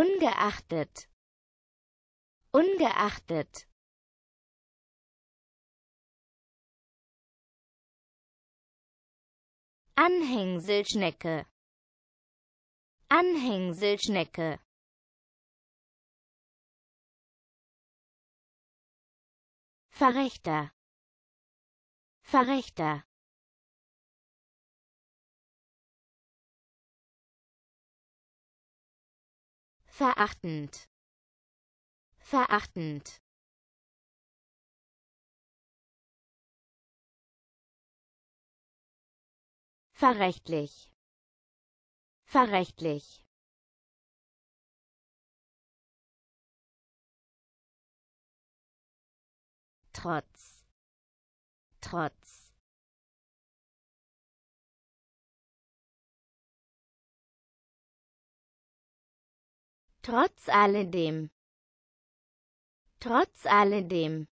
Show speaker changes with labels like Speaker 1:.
Speaker 1: ungeachtet ungeachtet Anhängselschnecke Anhängselschnecke Verrechter Verrechter verachtend, verachtend. Verrechtlich. Verrechtlich. Trotz. Trotz. Trotz alledem. Trotz alledem.